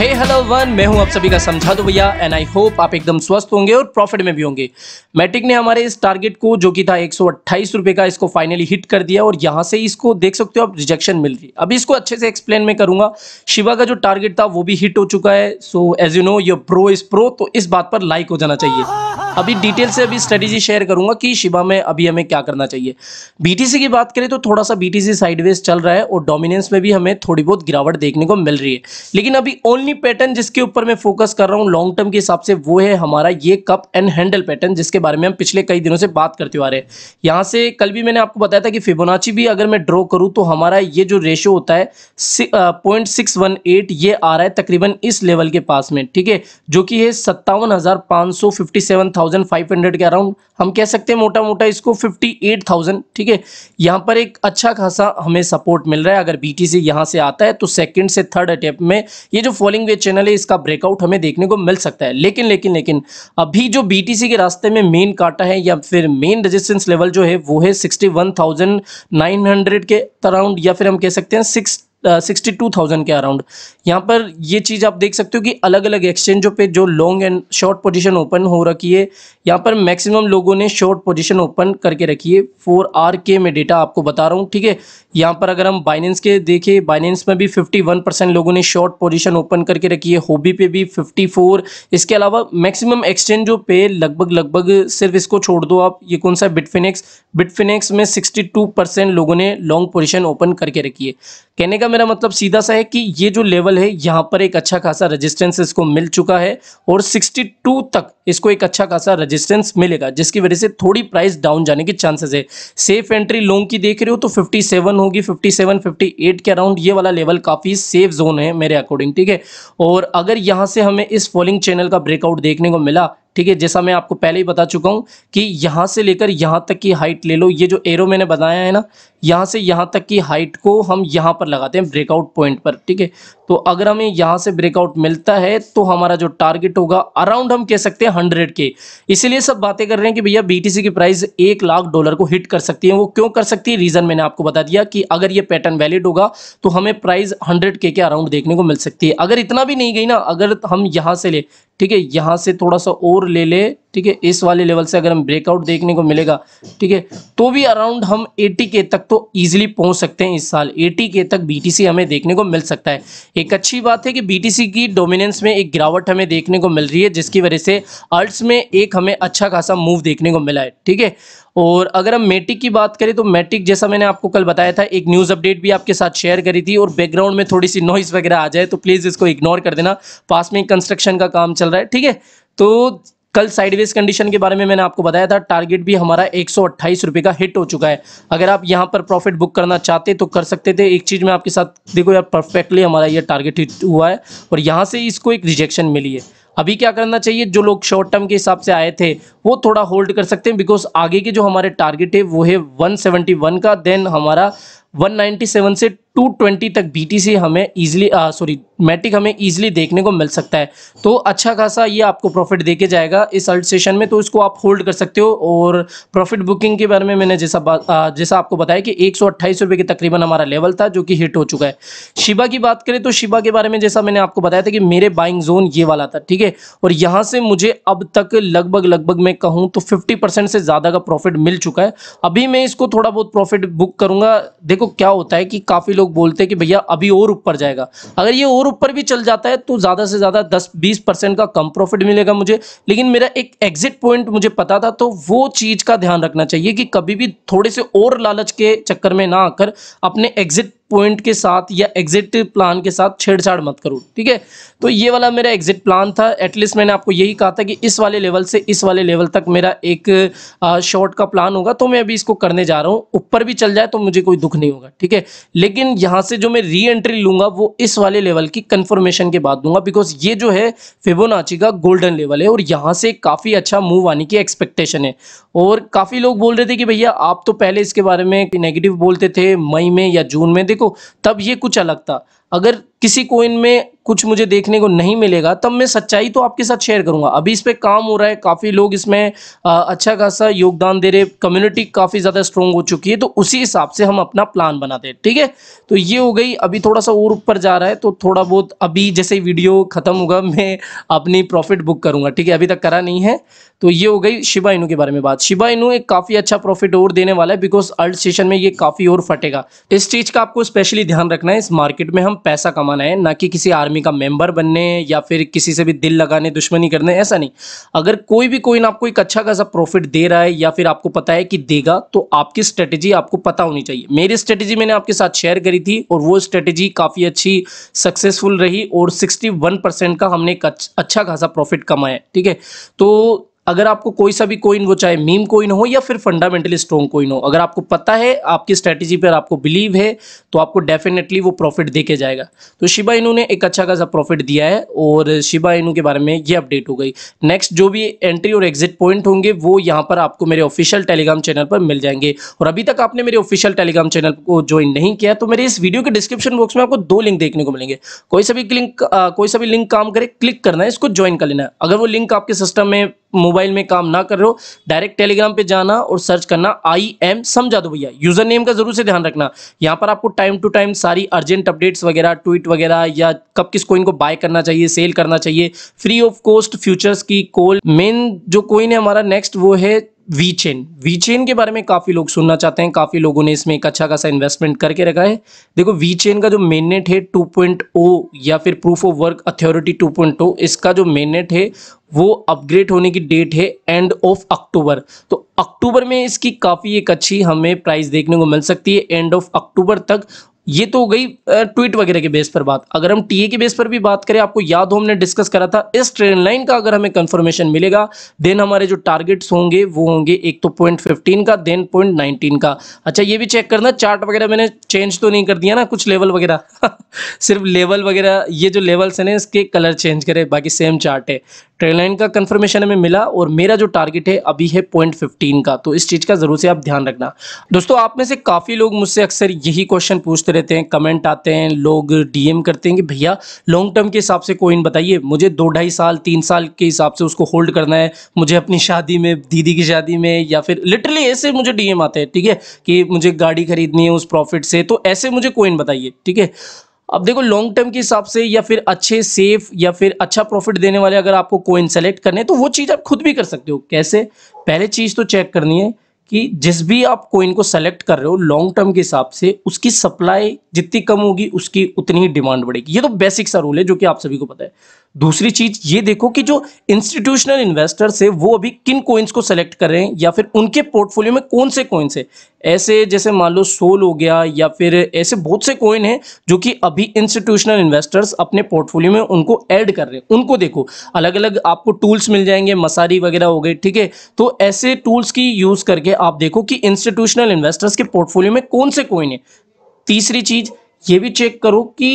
हे hello one मैं हूं आप सभी का समझा दो भैया एंड आई होप आप एकदम स्वस्थ होंगे और प्रॉफिट में भी होंगे मैट्रिक ने हमारे इस टारगेट को जो कि था एक रुपए का इसको फाइनली हिट कर दिया और यहां से इसको देख सकते हो आप रिजेक्शन मिल रही है अभी इसको अच्छे से एक्सप्लेन में करूंगा शिवा का जो टारगेट था वो भी हिट हो चुका है so as you know your pro is pro तो इस बात पर लाइक हो जाना चाहिए अभी डिटेल से अभी स्ट्रेटेजी शेयर करूंगा कि शिवा में अभी हमें क्या करना चाहिए बीटीसी की बात करें तो थोड़ा सा बीटीसी साइडवेज चल रहा है और डोमिनेंस में भी हमें थोड़ी बहुत गिरावट देखने को मिल रही है लेकिन अभी ओनली पैटर्न जिसके ऊपर मैं फोकस कर रहा हूँ लॉन्ग टर्म के हिसाब से वो है हमारा ये कप एंड हैंडल पैटर्न जिसके बारे में हम पिछले कई दिनों से बात करते हुए आ रहे हैं यहाँ से कल भी मैंने आपको बताया था कि फिबोनाची भी अगर मैं ड्रॉ करूँ तो हमारा ये जो रेशो होता है पॉइंट सिक्स वन एट ये आ रहा है तकरीबन इस लेवल के पास में ठीक है जो कि है सत्तावन हज़ार पाँच सौ fifty seven thousand five hundred के अराउंड हम कह सकते हैं मोटा मोटा इसको फिफ्टी एट थाउजेंड ठीक है यहाँ पर एक अच्छा खासा हमें सपोर्ट मिल रहा है अगर बी टी सी यहाँ से आता है तो सेकेंड से थर्ड अटेम्प में ये जो फॉलिंग वे चैनल है इसका ब्रेकआउट हमें देखने को मिल सकता है लेकिन लेकिन लेकिन अभी जो बी टी सी के रास्ते में मेन काटा है या फिर मेन रजिस्टेंस लेवल जो है वो है sixty one thousand nine hundred के अराउंड या फिर हम कह सकते हैं सिक्स सिक्सटी टू थाउजेंड के अराउंड यहाँ पर ये चीज़ आप देख सकते हो कि अलग अलग एक्सचेंजों पे जो long and short position open हो रखी है यहाँ पर मैक्सिमम लोगों ने शॉर्ट पोजीशन ओपन करके रखी है फोर आर के में डेटा आपको बता रहा हूँ ठीक है यहाँ पर अगर हम बाइनेंस के देखें बाइनेंस में भी फिफ्टी वन परसेंट लोगों ने शॉर्ट पोजिशन ओपन करके रखी है होबी पे भी फिफ्टी फोर इसके अलावा मैक्सिमम एक्सचेंजों पे लगभग लगभग सिर्फ इसको छोड़ दो आप ये कौन सा बिटफिनिक्स बिटफिनिक्स में सिक्सटी टू परसेंट लोगों ने लॉन्ग पोजिशन ओपन करके रखी है कहने का का मेरा मतलब सीधा सा है कि ये जो लेवल है यहाँ पर एक अच्छा खासा रेजिस्टेंस इसको मिल चुका है और 62 तक इसको एक अच्छा खासा रेजिस्टेंस मिलेगा जिसकी वजह से थोड़ी प्राइस डाउन जाने के चांसेस है सेफ एंट्री लॉन्ग की देख रहे हो तो 57 होगी 57 58 के अराउंड ये वाला लेवल काफ़ी सेफ जोन है मेरे अकॉर्डिंग ठीक है और अगर यहाँ से हमें इस फॉलिंग चैनल का ब्रेकआउट देखने को मिला ठीक है जैसा मैं आपको पहले ही बता चुका हूँ कि यहाँ से लेकर यहाँ तक की हाइट ले लो ये जो एरो मैंने बताया है ना यहाँ से यहाँ तक की हाइट को हम यहाँ पर लगाते हैं ब्रेकआउट पॉइंट पर ठीक है तो अगर हमें यहाँ से ब्रेकआउट मिलता है तो हमारा जो टारगेट होगा अराउंड हम कह सकते हैं हंड्रेड के इसीलिए सब बातें कर रहे हैं कि भैया बीटीसी की प्राइस एक लाख डॉलर को हिट कर सकती है वो क्यों कर सकती है रीज़न मैंने आपको बता दिया कि अगर ये पैटर्न वैलिड होगा तो हमें प्राइस हंड्रेड के के अराउंड देखने को मिल सकती है अगर इतना भी नहीं गई ना अगर हम यहाँ से ले ठीक है यहाँ से थोड़ा सा और फोर ले ले ठीक है इस वाले लेवल से अगर हम ब्रेकआउट देखने को मिलेगा ठीक है तो भी अराउंड हम एटी के तक तो इजीली पहुंच सकते हैं इस साल एटी के तक बीटीसी हमें देखने को मिल सकता है एक अच्छी बात है कि बीटीसी की डोमिनेंस में एक गिरावट हमें देखने को मिल रही है जिसकी वजह से अर्ट्स में एक हमें अच्छा खासा मूव देखने को मिला है ठीक है और अगर हम मेटिक की बात करें तो मेटिक जैसा मैंने आपको कल बताया था एक न्यूज़ अपडेट भी आपके साथ शेयर करी थी और बैकग्राउंड में थोड़ी सी नॉइज़ वगैरह आ जाए तो प्लीज़ इसको इग्नोर कर देना पास में कंस्ट्रक्शन का काम चल रहा है ठीक है तो कल साइडवेज कंडीशन के बारे में मैंने आपको बताया था टारगेट भी हमारा एक सौ का हिट हो चुका है अगर आप यहाँ पर प्रॉफिट बुक करना चाहते तो कर सकते थे एक चीज़ में आपके साथ देखो यार परफेक्टली हमारा ये टारगेट हिट हुआ है और यहाँ से इसको एक रिजेक्शन मिली है अभी क्या करना चाहिए जो लोग शॉर्ट टर्म के हिसाब से आए थे वो थोड़ा होल्ड कर सकते हैं बिकॉज आगे के जो हमारे टारगेट है वो है 171 का देन हमारा 197 से 220 तक बीटीसी हमें ईजिली सॉरी मैटिक हमें ईजिली देखने को मिल सकता है तो अच्छा खासा ये आपको प्रॉफिट देके जाएगा इस अल्ट सेशन में तो इसको आप होल्ड कर सकते हो और प्रॉफिट बुकिंग के बारे में मैंने जैसा आ, जैसा आपको बताया कि एक सौ के तकरीबन हमारा लेवल था जो कि हिट हो चुका है शिबा की बात करें तो शिबा के बारे में जैसा मैंने आपको बताया था कि मेरे बाइंग जोन ये वाला था ठीक है और यहाँ से मुझे अब तक लगभग लगभग मैं कहूँ तो फिफ्टी से ज़्यादा का प्रॉफिट मिल चुका है अभी मैं इसको थोड़ा बहुत प्रॉफिट बुक करूँगा देखो क्या होता है कि काफ़ी लोग बोलते हैं कि भैया अभी और ऊपर जाएगा अगर ये और ऊपर भी चल जाता है तो ज़्यादा से ज़्यादा दस बीस परसेंट का कम प्रॉफिट मिलेगा मुझे लेकिन मेरा एक एग्जिट पॉइंट मुझे पता था तो वो चीज़ का ध्यान रखना चाहिए कि कभी भी थोड़े से और लालच के चक्कर में ना आकर अपने एग्जिट पॉइंट के साथ या एग्जिट प्लान के साथ छेड़छाड़ मत करो ठीक है तो ये वाला मेरा एग्जिट प्लान था एटलीस्ट मैंने आपको यही कहा था कि इस वाले लेवल से इस वाले लेवल तक मेरा एक शॉर्ट का प्लान होगा तो मैं अभी इसको करने जा रहा हूँ ऊपर भी चल जाए तो मुझे कोई दुख नहीं होगा ठीक है लेकिन यहाँ से जो मैं री एंट्री लूँगा वो इस वाले लेवल की कन्फर्मेशन के बाद दूंगा बिकॉज ये जो है फिबोनाची का गोल्डन लेवल है और यहाँ से काफ़ी अच्छा मूव आने की एक्सपेक्टेशन है और काफ़ी लोग बोल रहे थे कि भैया आप तो पहले इसके बारे में नेगेटिव बोलते थे मई में या जून में देखो तब ये कुछ अलग था अगर किसी कोइन में कुछ मुझे देखने को नहीं मिलेगा तब मैं सच्चाई तो आपके साथ शेयर करूंगा अभी इस पर काम हो रहा है काफ़ी लोग इसमें अच्छा खासा योगदान दे रहे कम्युनिटी काफ़ी ज़्यादा स्ट्रॉन्ग हो चुकी है तो उसी हिसाब से हम अपना प्लान बनाते हैं ठीक है तो ये हो गई अभी थोड़ा सा और ऊपर जा रहा है तो थोड़ा बहुत अभी जैसे वीडियो ख़त्म होगा मैं अपनी प्रॉफिट बुक करूँगा ठीक है अभी तक करा नहीं है तो ये हो गई शिबा इनू के बारे में बात शिबा इनू एक काफ़ी अच्छा प्रॉफिट और देने वाला है बिकॉज अल्ट सेशन में ये काफ़ी और फटेगा इस चीज़ का आपको स्पेशली ध्यान रखना है इस मार्केट में हम पैसा कमा कमाना है ना कि किसी आर्मी का मेंबर बनने या फिर किसी से भी दिल लगाने दुश्मनी करने ऐसा नहीं अगर कोई भी कोई ना आपको एक अच्छा खासा प्रॉफिट दे रहा है या फिर आपको पता है कि देगा तो आपकी स्ट्रेटेजी आपको पता होनी चाहिए मेरी स्ट्रेटेजी मैंने आपके साथ शेयर करी थी और वो स्ट्रेटेजी काफ़ी अच्छी सक्सेसफुल रही और सिक्सटी का हमने अच्छा खासा प्रॉफिट कमाया ठीक है तो अगर आपको कोई सा भी कोइन वो चाहे मीम कोइन हो या फिर फंडामेंटली स्ट्रॉन्ग कोइन हो अगर आपको पता है आपकी स्ट्रैटेजी पर आपको बिलीव है तो आपको डेफिनेटली वो प्रॉफिट देके जाएगा तो शिबा इनू ने एक अच्छा खासा प्रॉफिट दिया है और शिबा इनू के बारे में ये अपडेट हो गई नेक्स्ट जो भी एंट्री और एग्जिट पॉइंट होंगे वो यहाँ पर आपको मेरे ऑफिशियल टेलीग्राम चैनल पर मिल जाएंगे और अभी तक आपने मेरे ऑफिशियल टेलीग्राम चैनल को ज्वाइन नहीं किया तो मेरे इस वीडियो के डिस्क्रिप्शन बॉक्स में आपको दो लिंक देखने को मिलेंगे कोई सा भी लिंक कोई सा भी लिंक काम करे क्लिक करना है इसको ज्वाइन कर लेना है अगर वो लिंक आपके सिस्टम में मोबाइल में काम ना कर रहे हो डायरेक्ट टेलीग्राम पे जाना और सर्च करना आई एम समझा दो भैया यूजर नेम का जरूर से ध्यान रखना यहाँ पर आपको टाइम टू टाइम सारी अर्जेंट अपडेट्स वगैरह ट्वीट वगैरह या कब किस कोइन को बाय करना चाहिए सेल करना चाहिए फ्री ऑफ कॉस्ट फ्यूचर्स की कॉल मेन जो कोइन है हमारा नेक्स्ट वो है वी चेन वी चेन के बारे में काफ़ी लोग सुनना चाहते हैं काफ़ी लोगों ने इसमें एक अच्छा खासा इन्वेस्टमेंट करके रखा है देखो वी चेन का जो मेननेट है 2.0 या फिर प्रूफ ऑफ वर्क अथॉरिटी 2.0 इसका जो मेननेट है वो अपग्रेड होने की डेट है एंड ऑफ अक्टूबर तो अक्टूबर में इसकी काफ़ी एक अच्छी हमें प्राइस देखने को मिल सकती है एंड ऑफ अक्टूबर तक ये तो हो गई ट्वीट वगैरह के बेस पर बात अगर हम टीए के बेस पर भी बात करें आपको याद हो हमने डिस्कस करा था इस ट्रेन लाइन का अगर हमें कंफर्मेशन मिलेगा देन हमारे जो टारगेट्स होंगे वो होंगे एक तो पॉइंट फिफ्टीन का देन पॉइंट नाइनटीन का अच्छा ये भी चेक करना चार्ट वगैरह मैंने चेंज तो नहीं कर दिया ना कुछ लेवल वगैरह सिर्फ लेवल वगैरह ये जो लेवल्स है ना इसके कलर चेंज करे बाकी सेम चार्ट है ट्रेन लाइन का कंफर्मेशन हमें मिला और मेरा जो टारगेट है अभी है पॉइंट फिफ्टीन का तो इस चीज़ का ज़रूर से आप ध्यान रखना दोस्तों आप में से काफ़ी लोग मुझसे अक्सर यही क्वेश्चन पूछते रहे रहते हैं कमेंट आते हैं लोग डीएम करते हैं कि भैया लॉन्ग टर्म के हिसाब से कोइन बताइए मुझे दो ढाई साल तीन साल के हिसाब से उसको होल्ड करना है मुझे अपनी शादी में दीदी की शादी में या फिर लिटरली ऐसे मुझे डीएम आते हैं ठीक है थीके? कि मुझे गाड़ी खरीदनी है उस प्रॉफिट से तो ऐसे मुझे कोइन बताइए ठीक है अब देखो लॉन्ग टर्म के हिसाब से या फिर अच्छे सेफ या फिर अच्छा प्रॉफिट देने वाले अगर आपको कोइन सेलेक्ट करने तो वो चीज़ आप खुद भी कर सकते हो कैसे पहले चीज़ तो चेक करनी है कि जिस भी आप कोइन को सेलेक्ट कर रहे हो लॉन्ग टर्म के हिसाब से उसकी सप्लाई जितनी कम होगी उसकी उतनी ही डिमांड बढ़ेगी ये तो बेसिक सा रूल है जो कि आप सभी को पता है दूसरी चीज ये देखो कि जो इंस्टीट्यूशनल इन्वेस्टर्स है वो अभी किन कोइंस को सेलेक्ट कर रहे हैं या फिर उनके पोर्टफोलियो में कौन से कोइंस है ऐसे जैसे मान लो सोल हो गया या फिर ऐसे बहुत से कोइन हैं जो कि अभी इंस्टीट्यूशनल इन्वेस्टर्स अपने पोर्टफोलियो में उनको ऐड कर रहे हैं उनको देखो अलग अलग आपको टूल्स मिल जाएंगे मसारी वगैरह हो गए ठीक है तो ऐसे टूल्स की यूज़ करके आप देखो कि इंस्टीट्यूशनल इन्वेस्टर्स के पोर्टफोलियो में कौन से कोइन है तीसरी चीज़ ये भी चेक करो कि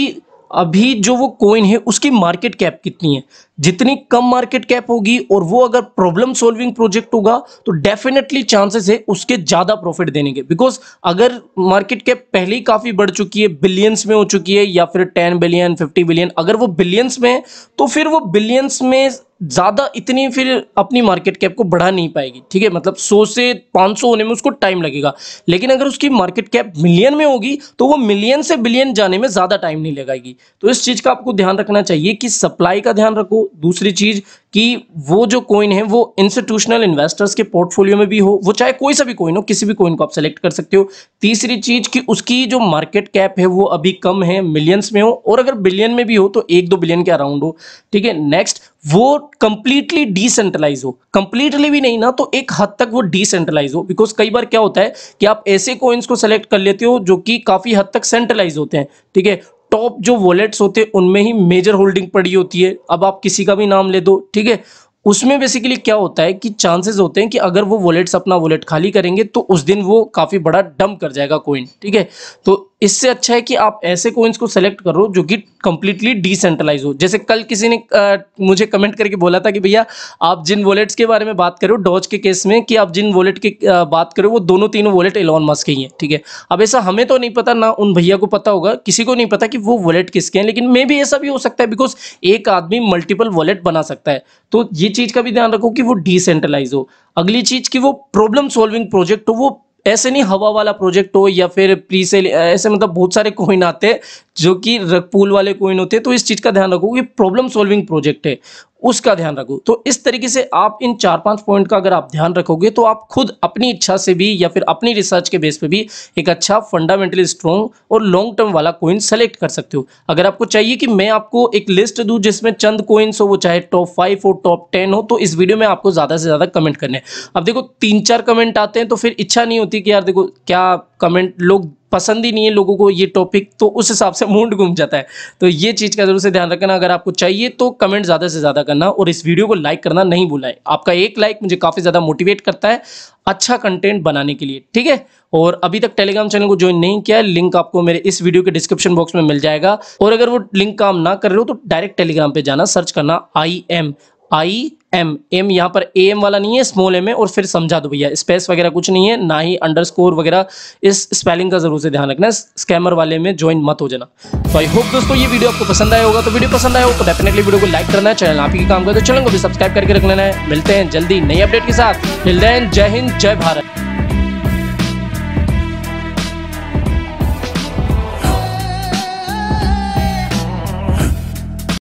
अभी जो वो कोइन है उसकी मार्केट कैप कितनी है जितनी कम मार्केट कैप होगी और वो अगर प्रॉब्लम सॉल्विंग प्रोजेक्ट होगा तो डेफिनेटली चांसेस है उसके ज्यादा प्रॉफिट देने के बिकॉज अगर मार्केट कैप पहले ही काफी बढ़ चुकी है बिलियंस में हो चुकी है या फिर टेन बिलियन फिफ्टी बिलियन अगर वो बिलियंस में है तो फिर वो बिलियंस में ज़्यादा इतनी फिर अपनी मार्केट कैप को बढ़ा नहीं पाएगी ठीक है मतलब 100 से 500 होने में उसको टाइम लगेगा लेकिन अगर उसकी मार्केट कैप मिलियन में होगी तो वो मिलियन से बिलियन जाने में ज़्यादा टाइम नहीं लगाएगी तो इस चीज़ का आपको ध्यान रखना चाहिए कि सप्लाई का ध्यान रखो दूसरी चीज कि वो जो कॉइन है वो इंस्टीट्यूशनल इन्वेस्टर्स के पोर्टफोलियो में भी हो वो चाहे कोई सा भी कॉइन हो किसी भी कॉइन को आप सेलेक्ट कर सकते हो तीसरी चीज कि उसकी जो मार्केट कैप है वो अभी कम है मिलियंस में हो और अगर बिलियन में भी हो तो एक दो बिलियन के अराउंड हो ठीक है नेक्स्ट वो कंप्लीटली डिसेंट्रलाइज हो कंप्लीटली भी नहीं ना तो एक हद तक वो डिसेंट्रलाइज हो बिकॉज कई बार क्या होता है कि आप ऐसे कॉइन्स को सेलेक्ट कर लेते हो जो कि काफी हद तक सेंट्रलाइज होते हैं ठीक है टॉप जो वॉलेट्स होते हैं उनमें ही मेजर होल्डिंग पड़ी होती है अब आप किसी का भी नाम ले दो ठीक है उसमें बेसिकली क्या होता है कि चांसेस होते हैं कि अगर वो वॉलेट्स अपना वॉलेट खाली करेंगे तो उस दिन वो काफ़ी बड़ा डंप कर जाएगा कोइन ठीक है तो इससे अच्छा है कि आप ऐसे कोइंस को सेलेक्ट करो जो कि कंप्लीटली डिसेंट्रलाइज हो जैसे कल किसी ने आ, मुझे कमेंट करके बोला था कि भैया आप जिन वॉलेट्स के बारे में बात करो डॉज के केस में कि आप जिन वॉलेट की बात करो वो दोनों तीनों वॉलेट एलॉन के ही हैं ठीक है अब ऐसा हमें तो नहीं पता ना उन भैया को पता होगा किसी को नहीं पता कि वो वॉलेट किसके हैं लेकिन मे भी ऐसा भी हो सकता है बिकॉज एक आदमी मल्टीपल वॉलेट बना सकता है तो ये चीज़ का भी ध्यान रखो कि वो डिसेंट्रलाइज हो अगली चीज़ की वो प्रॉब्लम सॉल्विंग प्रोजेक्ट हो वो ऐसे नहीं हवा वाला प्रोजेक्ट हो या फिर प्री सेल ऐसे मतलब बहुत सारे कोइन आते हैं जो कि रकपूल वाले कोइन होते हैं तो इस चीज़ का ध्यान रखो ये प्रॉब्लम सॉल्विंग प्रोजेक्ट है उसका ध्यान रखो तो इस तरीके से आप इन चार पांच पॉइंट का अगर आप ध्यान रखोगे तो आप खुद अपनी इच्छा से भी या फिर अपनी रिसर्च के बेस पे भी एक अच्छा फंडामेंटली स्ट्रॉन्ग और लॉन्ग टर्म वाला कोइन सेलेक्ट कर सकते हो अगर आपको चाहिए कि मैं आपको एक लिस्ट दू जिसमें चंद कोइंस हो वो चाहे टॉप फाइव हो टॉप टेन हो तो इस वीडियो में आपको ज़्यादा से ज़्यादा कमेंट करने अब देखो तीन चार कमेंट आते हैं तो फिर इच्छा नहीं होती कि यार देखो क्या कमेंट लोग पसंद ही नहीं है लोगों को ये टॉपिक तो उस हिसाब से मूड घूम जाता है तो ये चीज़ का जरूर से ध्यान रखना अगर आपको चाहिए तो कमेंट ज़्यादा से ज़्यादा करना और इस वीडियो को लाइक करना नहीं भूलाएं आपका एक लाइक मुझे काफ़ी ज़्यादा मोटिवेट करता है अच्छा कंटेंट बनाने के लिए ठीक है और अभी तक टेलीग्राम चैनल को ज्वाइन नहीं किया है लिंक आपको मेरे इस वीडियो के डिस्क्रिप्शन बॉक्स में मिल जाएगा और अगर वो लिंक काम ना कर रहे हो तो डायरेक्ट टेलीग्राम पर जाना सर्च करना I M I M M यहाँ पर ए एम वाला नहीं है स्मॉल एम है और फिर समझा दो भैया स्पेस वगैरह कुछ नहीं है ना ही अंडरस्कोर वगैरह इस स्पेलिंग का जरूर से ध्यान रखना स्कैमर वाले में ज्वाइन मत हो जाना तो आई होप दोस्तों ये वीडियो आपको पसंद आया होगा तो वीडियो पसंद आया हो तो डेफिनेटली वीडियो को लाइक करना है चैनल आप ही काम करें तो चैनल को भी सब्सक्राइब करके रख लेना है मिलते हैं जल्दी नई अपडेट के साथ जय हिंद जय भारत